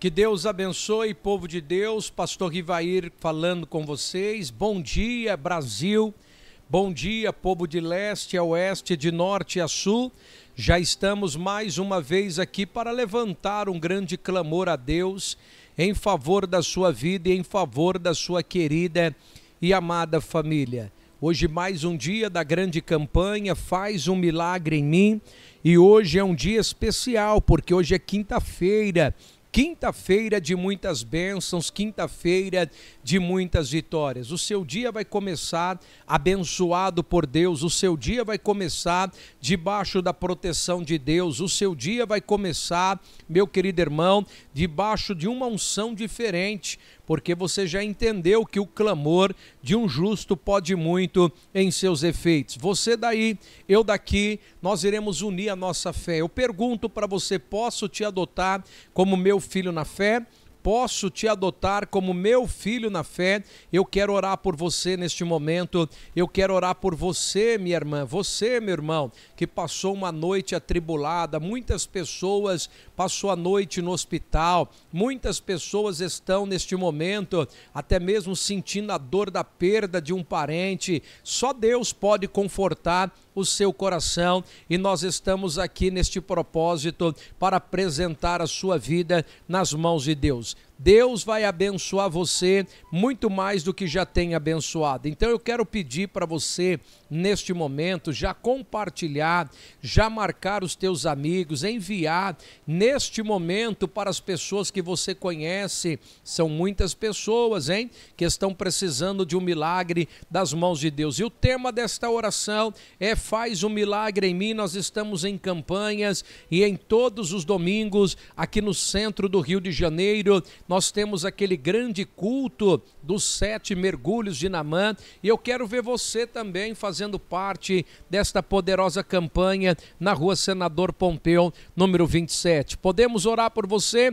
Que Deus abençoe, povo de Deus. Pastor Rivair falando com vocês. Bom dia, Brasil. Bom dia, povo de leste a oeste, de norte a sul. Já estamos mais uma vez aqui para levantar um grande clamor a Deus em favor da sua vida e em favor da sua querida e amada família. Hoje mais um dia da grande campanha, faz um milagre em mim. E hoje é um dia especial, porque hoje é quinta-feira, Quinta-feira de muitas bênçãos, quinta-feira de muitas vitórias. O seu dia vai começar abençoado por Deus, o seu dia vai começar debaixo da proteção de Deus, o seu dia vai começar, meu querido irmão, debaixo de uma unção diferente porque você já entendeu que o clamor de um justo pode muito em seus efeitos. Você daí, eu daqui, nós iremos unir a nossa fé. Eu pergunto para você: posso te adotar como meu filho na fé? posso te adotar como meu filho na fé. Eu quero orar por você neste momento. Eu quero orar por você, minha irmã, você, meu irmão, que passou uma noite atribulada. Muitas pessoas passou a noite no hospital. Muitas pessoas estão neste momento até mesmo sentindo a dor da perda de um parente. Só Deus pode confortar o seu coração e nós estamos aqui neste propósito para apresentar a sua vida nas mãos de Deus. Deus vai abençoar você muito mais do que já tem abençoado. Então eu quero pedir para você neste momento, já compartilhar, já marcar os teus amigos, enviar neste momento para as pessoas que você conhece. São muitas pessoas, hein, que estão precisando de um milagre das mãos de Deus. E o tema desta oração é faz um milagre em mim. Nós estamos em campanhas e em todos os domingos aqui no centro do Rio de Janeiro, nós temos aquele grande culto dos sete mergulhos de Namã, e eu quero ver você também fazer fazendo parte desta poderosa campanha na rua Senador Pompeu, número 27. Podemos orar por você?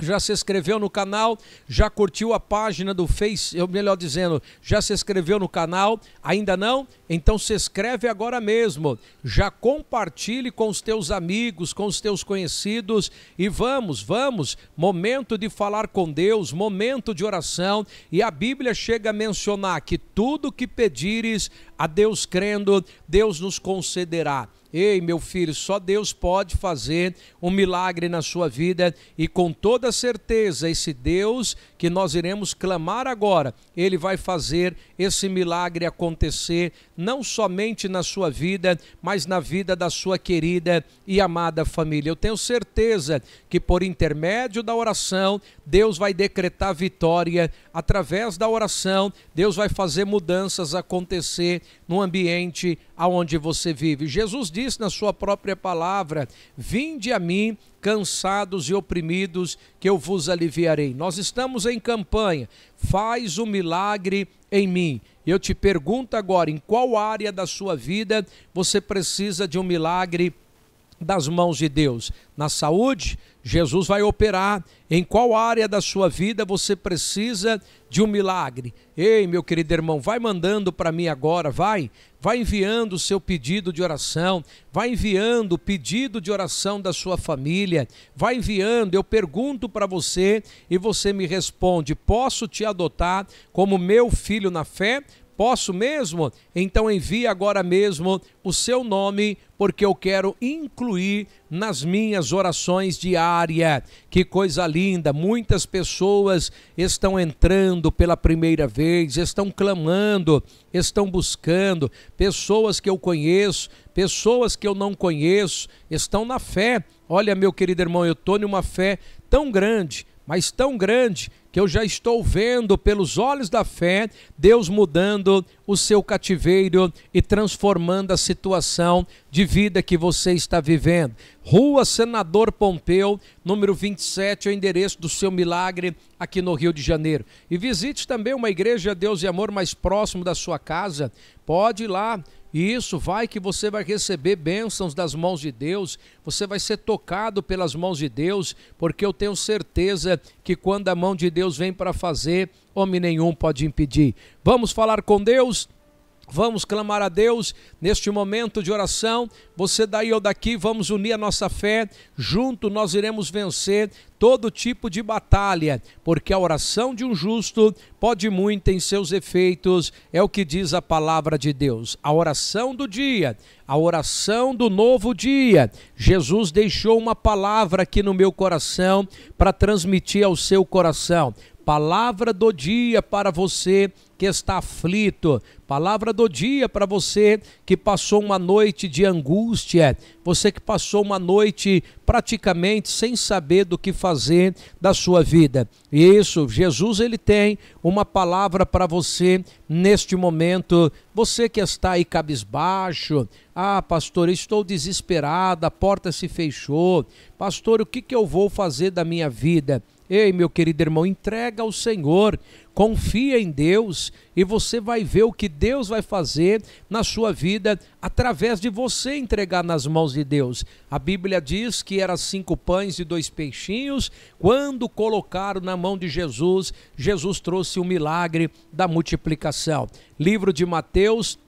já se inscreveu no canal, já curtiu a página do Face, ou melhor dizendo, já se inscreveu no canal, ainda não? Então se inscreve agora mesmo. Já compartilhe com os teus amigos, com os teus conhecidos e vamos, vamos, momento de falar com Deus, momento de oração, e a Bíblia chega a mencionar que tudo que pedires a Deus crendo, Deus nos concederá. Ei, meu filho, só Deus pode fazer um milagre na sua vida e com toda certeza esse Deus que nós iremos clamar agora, ele vai fazer esse milagre acontecer não somente na sua vida, mas na vida da sua querida e amada família. Eu tenho certeza que por intermédio da oração, Deus vai decretar vitória através da oração, Deus vai fazer mudanças acontecer no ambiente aonde você vive. Jesus disse na sua própria palavra: Vinde a mim, cansados e oprimidos, que eu vos aliviarei. Nós estamos em campanha. Faz o um milagre em mim. Eu te pergunto agora, em qual área da sua vida você precisa de um milagre das mãos de Deus. Na saúde, Jesus vai operar. Em qual área da sua vida você precisa de um milagre? Ei, meu querido irmão, vai mandando para mim agora, vai. Vai enviando o seu pedido de oração, vai enviando o pedido de oração da sua família, vai enviando. Eu pergunto para você e você me responde: posso te adotar como meu filho na fé? Posso mesmo? Então envie agora mesmo o seu nome, porque eu quero incluir nas minhas orações diárias. Que coisa linda! Muitas pessoas estão entrando pela primeira vez, estão clamando, estão buscando. Pessoas que eu conheço, pessoas que eu não conheço, estão na fé. Olha, meu querido irmão, eu estou numa fé tão grande, mas tão grande que eu já estou vendo pelos olhos da fé, Deus mudando o seu cativeiro e transformando a situação de vida que você está vivendo. Rua Senador Pompeu, número 27, é o endereço do seu milagre aqui no Rio de Janeiro. E visite também uma igreja Deus e Amor mais próximo da sua casa. Pode ir lá. E isso vai que você vai receber bênçãos das mãos de Deus, você vai ser tocado pelas mãos de Deus, porque eu tenho certeza que quando a mão de Deus Deus vem para fazer, homem nenhum pode impedir. Vamos falar com Deus. Vamos clamar a Deus neste momento de oração. Você daí ou daqui, vamos unir a nossa fé. Junto nós iremos vencer todo tipo de batalha, porque a oração de um justo pode muito em seus efeitos, é o que diz a palavra de Deus. A oração do dia, a oração do novo dia. Jesus deixou uma palavra aqui no meu coração para transmitir ao seu coração. Palavra do dia para você que está aflito. Palavra do dia para você que passou uma noite de angústia. Você que passou uma noite praticamente sem saber do que fazer da sua vida. E isso, Jesus ele tem uma palavra para você neste momento. Você que está aí cabisbaixo. Ah, pastor, estou desesperada, a porta se fechou. Pastor, o que, que eu vou fazer da minha vida? Ei, meu querido irmão, entrega ao Senhor, confia em Deus e você vai ver o que Deus vai fazer na sua vida através de você entregar nas mãos de Deus. A Bíblia diz que eram cinco pães e dois peixinhos. Quando colocaram na mão de Jesus, Jesus trouxe o milagre da multiplicação. Livro de Mateus,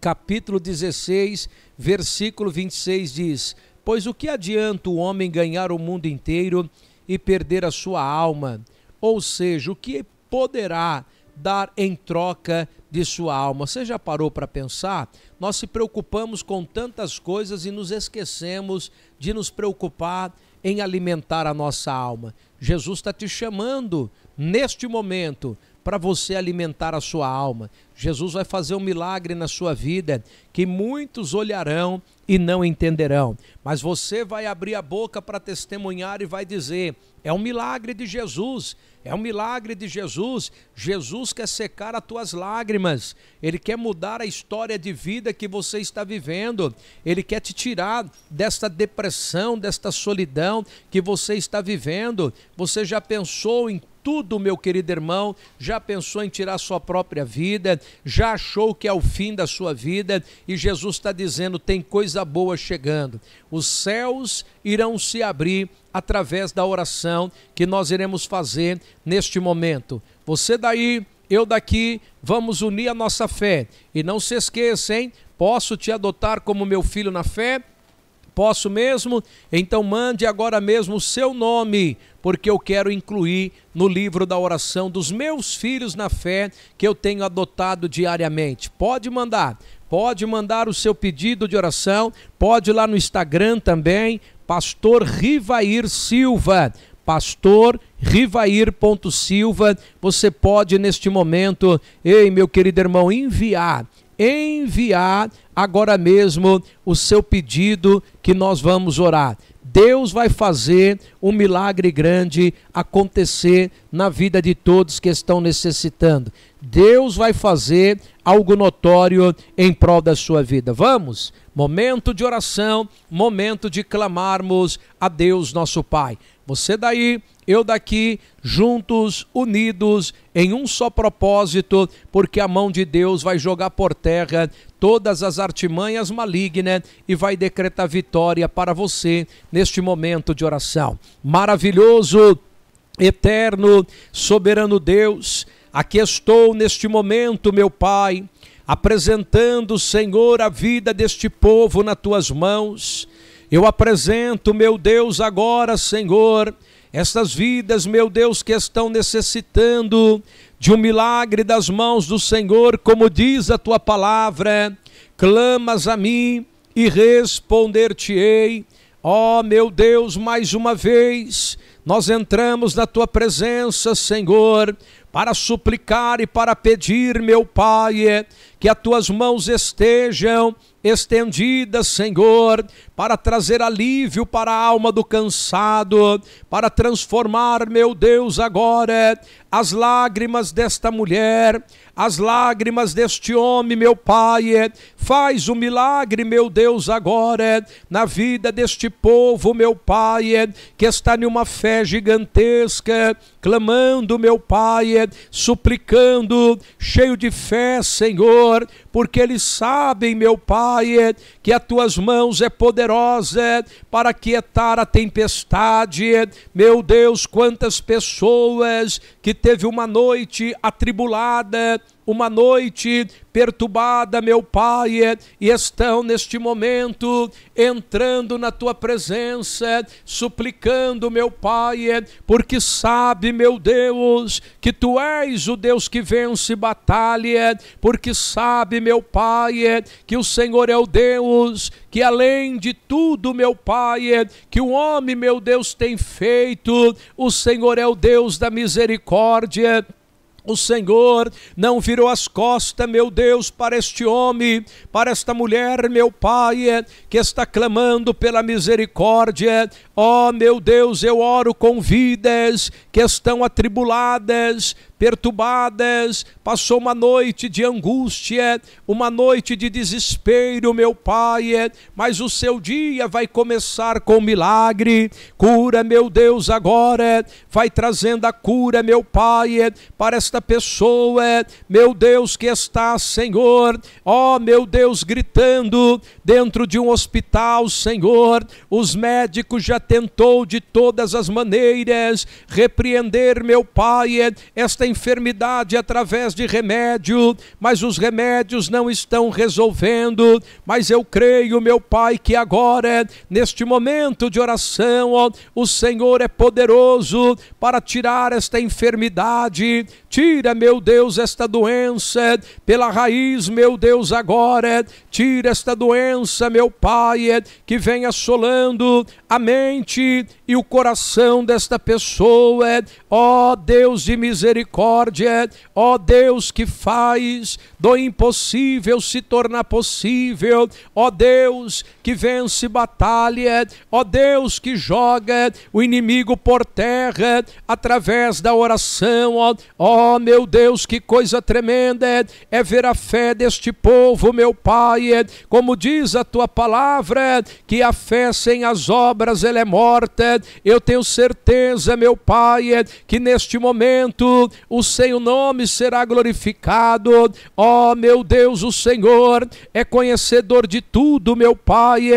capítulo 16, versículo 26 diz: Pois o que adianta o homem ganhar o mundo inteiro? e perder a sua alma, ou seja, o que poderá dar em troca de sua alma. Você já parou para pensar? Nós se preocupamos com tantas coisas e nos esquecemos de nos preocupar em alimentar a nossa alma. Jesus está te chamando neste momento para você alimentar a sua alma. Jesus vai fazer um milagre na sua vida que muitos olharão e não entenderão, mas você vai abrir a boca para testemunhar e vai dizer: é um milagre de Jesus, é um milagre de Jesus. Jesus quer secar as tuas lágrimas, ele quer mudar a história de vida que você está vivendo, ele quer te tirar desta depressão, desta solidão que você está vivendo. Você já pensou em tudo, meu querido irmão, já pensou em tirar sua própria vida, já achou que é o fim da sua vida, e Jesus está dizendo: tem coisa boa chegando. Os céus irão se abrir através da oração que nós iremos fazer neste momento. Você daí, eu daqui, vamos unir a nossa fé. E não se esqueça, hein? Posso te adotar como meu filho na fé? Posso mesmo? Então mande agora mesmo o seu nome, porque eu quero incluir no livro da oração dos meus filhos na fé que eu tenho adotado diariamente. Pode mandar. Pode mandar o seu pedido de oração, pode ir lá no Instagram também, Pastor Rivair Silva pastor rivair.silva. Você pode neste momento, ei meu querido irmão, enviar, enviar agora mesmo o seu pedido que nós vamos orar. Deus vai fazer um milagre grande acontecer na vida de todos que estão necessitando. Deus vai fazer algo notório em prol da sua vida. Vamos? momento de oração, momento de clamarmos a Deus nosso Pai. Você daí, eu daqui, juntos, unidos, em um só propósito, porque a mão de Deus vai jogar por terra todas as artimanhas malignas e vai decretar vitória para você neste momento de oração. Maravilhoso, eterno, soberano Deus, aqui estou neste momento, meu Pai apresentando, Senhor, a vida deste povo nas tuas mãos. Eu apresento, meu Deus, agora, Senhor, estas vidas, meu Deus, que estão necessitando de um milagre das mãos do Senhor, como diz a tua palavra. Clamas a mim e responder-te-ei. Ó oh, meu Deus, mais uma vez, nós entramos na tua presença, Senhor, para suplicar e para pedir, meu Pai, que as tuas mãos estejam estendidas, Senhor, para trazer alívio para a alma do cansado, para transformar, meu Deus, agora as lágrimas desta mulher, as lágrimas deste homem, meu Pai. Faz o um milagre, meu Deus, agora na vida deste povo, meu Pai, que está em uma fé gigantesca, clamando, meu Pai, suplicando, cheio de fé, Senhor Senhor, porque eles sabem, meu Pai, é, que as tuas mãos é poderosa para quietar a tempestade. É, meu Deus, quantas pessoas que teve uma noite atribulada, uma noite perturbada, meu Pai, eh, e estão neste momento entrando na tua presença, suplicando, meu Pai, eh, porque sabe, meu Deus, que tu és o Deus que vence batalha, eh, porque sabe, meu Pai, que o Senhor é o Deus que além de tudo, meu Pai, que o homem, meu Deus, tem feito, o Senhor é o Deus da misericórdia o Senhor não virou as costas, meu Deus, para este homem, para esta mulher, meu Pai, é, que está clamando pela misericórdia. Ó oh, meu Deus, eu oro com vidas que estão atribuladas, perturbadas, passou uma noite de angústia, uma noite de desespero, meu Pai, é, mas o seu dia vai começar com milagre. Cura, meu Deus, agora, é, vai trazendo a cura, meu Pai, é, para esta pessoa, meu Deus, que está, Senhor, ó, oh, meu Deus, gritando dentro de um hospital, Senhor, os médicos já tentou de todas as maneiras repreender, meu Pai, esta enfermidade através de remédio, mas os remédios não estão resolvendo. Mas eu creio, meu Pai, que agora, neste momento de oração, ó, o Senhor é poderoso para tirar esta enfermidade. Tira, meu Deus, esta doença pela raiz, meu Deus, agora. Tira esta doença, meu Pai, que vem assolando a mente e o coração desta pessoa. Ó Deus de misericórdia misericórdia, ó Deus que faz do impossível se tornar possível, ó Deus que vence batalha, ó Deus que joga o inimigo por terra através da oração, ó, ó meu Deus, que coisa tremenda é ver a fé deste povo, meu Pai, como diz a tua palavra, que a fé sem as obras ela é morta. Eu tenho certeza, meu Pai, que neste momento o seu nome será glorificado. Ó oh, meu Deus, o Senhor é conhecedor de tudo, meu Pai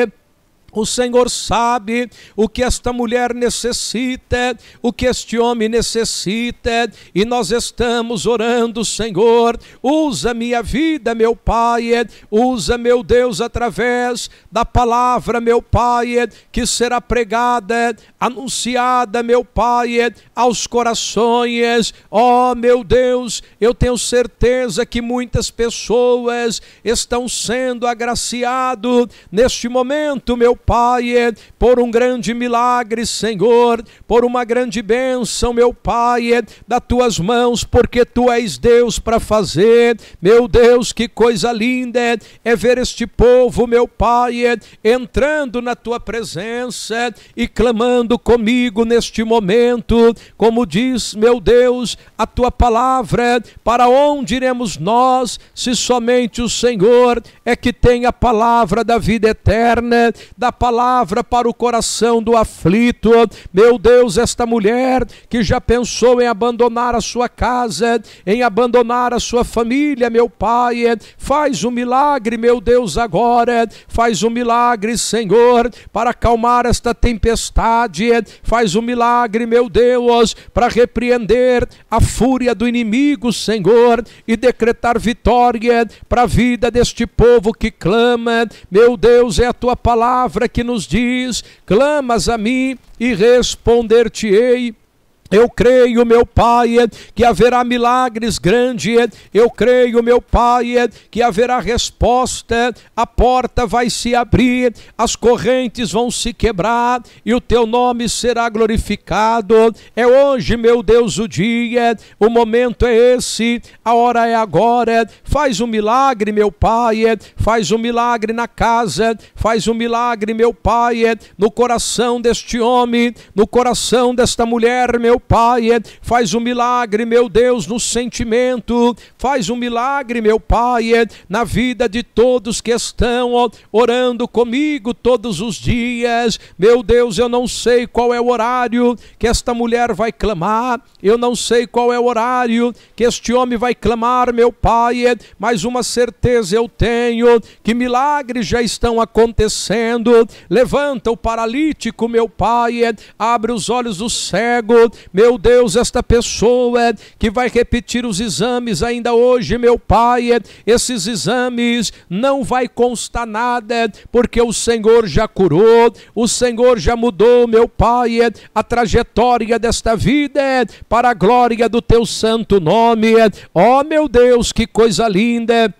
o Senhor sabe o que esta mulher necessita, o que este homem necessita, e nós estamos orando, Senhor. Usa minha vida, meu Pai, usa, meu Deus, através da palavra, meu Pai, que será pregada, anunciada, meu Pai, aos corações. oh, meu Deus, eu tenho certeza que muitas pessoas estão sendo agraciado neste momento, meu Pai, é por um grande milagre, Senhor, por uma grande bênção, meu Pai, é das tuas mãos, porque tu és Deus para fazer. Meu Deus, que coisa linda é, é ver este povo, meu Pai, entrando na tua presença e clamando comigo neste momento, como diz, meu Deus, a tua palavra, para onde iremos nós, se somente o Senhor é que tem a palavra da vida eterna, da palavra para o coração do aflito. Meu Deus, esta mulher que já pensou em abandonar a sua casa, em abandonar a sua família, meu Pai, faz um milagre, meu Deus, agora. Faz um milagre, Senhor, para acalmar esta tempestade. Faz um milagre, meu Deus, para repreender a fúria do inimigo, Senhor, e decretar vitória para a vida deste povo que clama. Meu Deus, é a tua palavra palavra que nos diz: clamas a mim e responder-te-ei eu creio, meu Pai, que haverá milagres grandes. Eu creio, meu Pai, que haverá resposta. A porta vai se abrir, as correntes vão se quebrar e o teu nome será glorificado. É hoje, meu Deus, o dia, o momento é esse, a hora é agora. Faz um milagre, meu Pai, faz um milagre na casa, faz um milagre, meu Pai, no coração deste homem, no coração desta mulher, meu Pai, é, faz um milagre, meu Deus, no sentimento, faz um milagre, meu Pai, é, na vida de todos que estão ó, orando comigo todos os dias. Meu Deus, eu não sei qual é o horário que esta mulher vai clamar, eu não sei qual é o horário que este homem vai clamar, meu Pai, é, mas uma certeza eu tenho que milagres já estão acontecendo. Levanta o paralítico, meu Pai, abre os olhos do cego, meu Deus, esta pessoa é que vai repetir os exames ainda hoje, meu Pai, é, esses exames não vai constar nada, é, porque o Senhor já curou, o Senhor já mudou, meu Pai, a trajetória desta vida para a glória do teu santo nome. Ó oh, meu Deus, que coisa linda!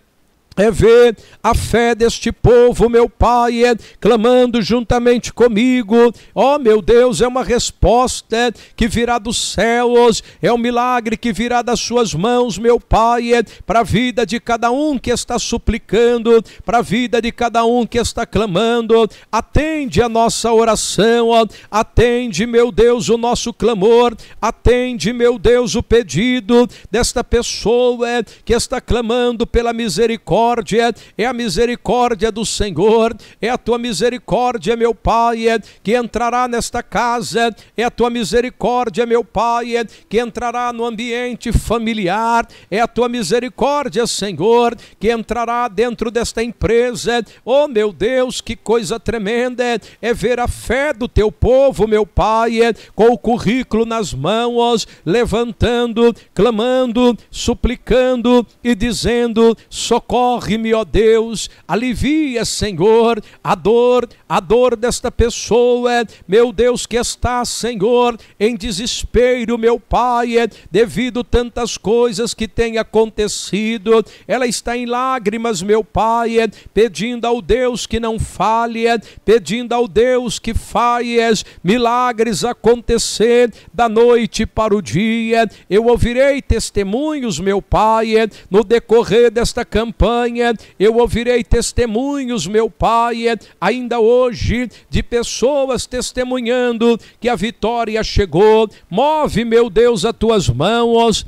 é ver a fé deste povo, meu Pai, é, clamando juntamente comigo. Ó oh, meu Deus, é uma resposta que virá dos céus, é um milagre que virá das suas mãos, meu Pai, é, para a vida de cada um que está suplicando, para a vida de cada um que está clamando. Atende a nossa oração, ó, atende, meu Deus, o nosso clamor, atende, meu Deus, o pedido desta pessoa é, que está clamando pela misericórdia misericórdia, é a misericórdia do Senhor, é a tua misericórdia, meu Pai, é, que entrará nesta casa, é a tua misericórdia, meu Pai, é, que entrará no ambiente familiar, é a tua misericórdia, Senhor, que entrará dentro desta empresa. Oh, meu Deus, que coisa tremenda é, é ver a fé do teu povo, meu Pai, com o currículo nas mãos, levantando, clamando, suplicando e dizendo: socorro Socorre-me, ó Deus, alivia, Senhor, a dor, a dor desta pessoa, é, meu Deus, que está, Senhor, em desespero, meu Pai, é, devido tantas coisas que têm acontecido. Ela está em lágrimas, meu Pai, é, pedindo ao Deus que não falhe, pedindo ao Deus que faça milagres acontecer da noite para o dia. Eu ouvirei testemunhos, meu Pai, no decorrer desta campanha. Eu ouvirei testemunhos, meu Pai, ainda hoje hoje de pessoas testemunhando que a vitória chegou. Move, meu Deus, as tuas mãos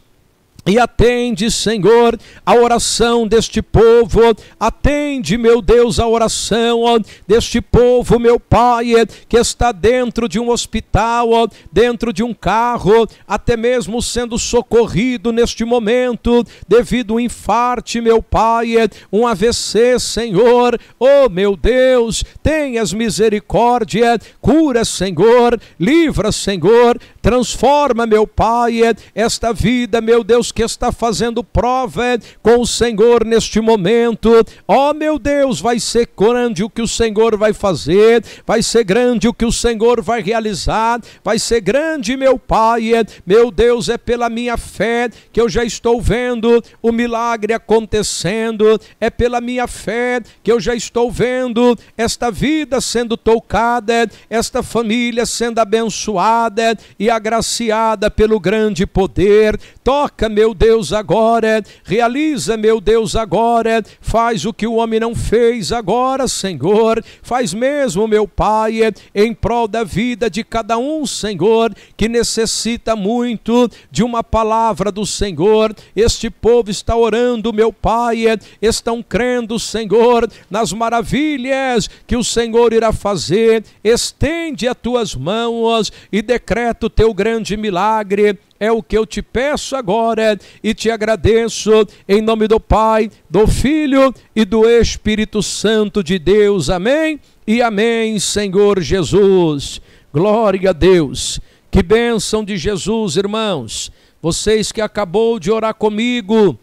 e atende, Senhor, a oração deste povo. Atende, meu Deus, a oração ó, deste povo, meu Pai, é, que está dentro de um hospital, ó, dentro de um carro, até mesmo sendo socorrido neste momento, devido a um infarte, meu Pai, é, um AVC, Senhor. Oh, meu Deus, tenhas misericórdia, cura, Senhor, livra, Senhor, Transforma, meu Pai, é esta vida, meu Deus, que está fazendo prova é, com o Senhor neste momento. Ó oh, meu Deus, vai ser grande o que o Senhor vai fazer, vai ser grande o que o Senhor vai realizar, vai ser grande, meu Pai. É, meu Deus, é pela minha fé que eu já estou vendo o milagre acontecendo, é pela minha fé que eu já estou vendo esta vida sendo tocada, esta família sendo abençoada e a agraciada pelo grande poder. Toca, meu Deus, agora, realiza, meu Deus, agora, faz o que o homem não fez agora, Senhor. Faz mesmo, meu Pai, em prol da vida de cada um, Senhor, que necessita muito de uma palavra do Senhor. Este povo está orando, meu Pai, estão crendo, Senhor, nas maravilhas que o Senhor irá fazer. Estende as tuas mãos e decreta o teu teu grande milagre. É o que eu te peço agora e te agradeço em nome do Pai, do Filho e do Espírito Santo de Deus. Amém e amém, Senhor Jesus. Glória a Deus. Que bênção de Jesus, irmãos. Vocês que acabou de orar comigo,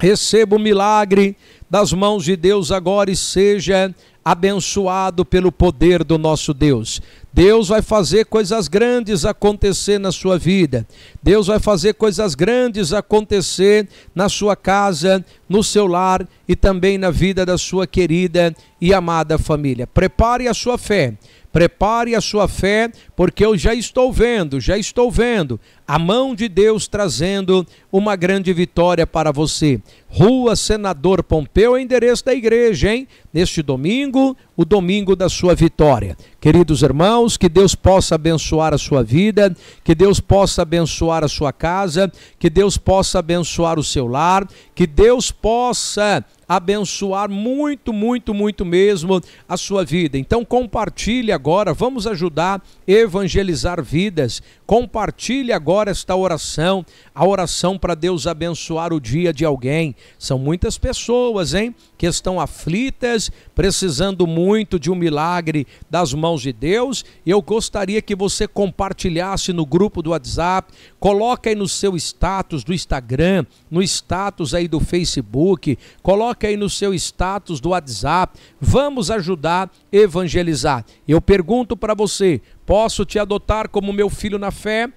recebam o milagre das mãos de Deus agora e seja abençoado pelo poder do nosso Deus. Deus vai fazer coisas grandes acontecer na sua vida. Deus vai fazer coisas grandes acontecer na sua casa, no seu lar e também na vida da sua querida e amada família. Prepare a sua fé Prepare a sua fé, porque eu já estou vendo, já estou vendo a mão de Deus trazendo uma grande vitória para você. Rua Senador Pompeu é endereço da igreja, hein? Neste domingo, o domingo da sua vitória. Queridos irmãos, que Deus possa abençoar a sua vida, que Deus possa abençoar a sua casa, que Deus possa abençoar o seu lar, que Deus possa abençoar muito, muito, muito mesmo a sua vida. Então compartilhe agora, vamos ajudar a evangelizar vidas. Compartilhe agora esta oração, a oração para Deus abençoar o dia de alguém. São muitas pessoas, hein, que estão aflitas, precisando muito de um milagre das mãos de Deus. Eu gostaria que você compartilhasse no grupo do WhatsApp, coloque aí no seu status do Instagram, no status aí do Facebook, coloque aí no seu status do WhatsApp. Vamos ajudar evangelizar. Eu pergunto para você, Posso te adotar como meu filho na fé?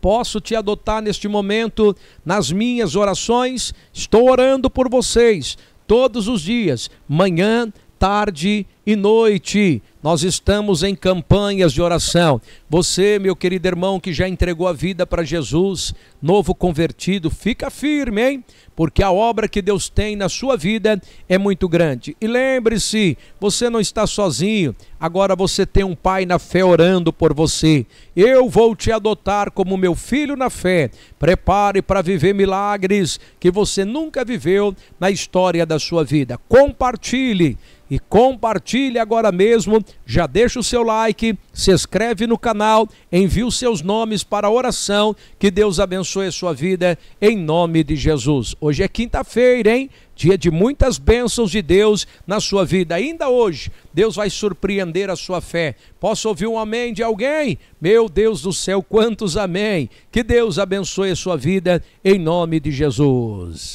Posso te adotar neste momento nas minhas orações? Estou orando por vocês todos os dias, manhã, tarde e noite. Nós estamos em campanhas de oração. Você, meu querido irmão, que já entregou a vida para Jesus, novo convertido, fica firme, hein? Porque a obra que Deus tem na sua vida é muito grande. E lembre-se, você não está sozinho. Agora você tem um pai na fé orando por você. Eu vou te adotar como meu filho na fé. Prepare para viver milagres que você nunca viveu na história da sua vida. Compartilhe e compartilhe agora mesmo. Já deixa o seu like, se inscreve no canal, envie os seus nomes para a oração. Que Deus abençoe a sua vida em nome de Jesus. Hoje é quinta-feira, hein? Dia de muitas bênçãos de Deus na sua vida. Ainda hoje, Deus vai surpreender a sua fé. Posso ouvir um amém de alguém? Meu Deus do céu, quantos amém! Que Deus abençoe a sua vida em nome de Jesus.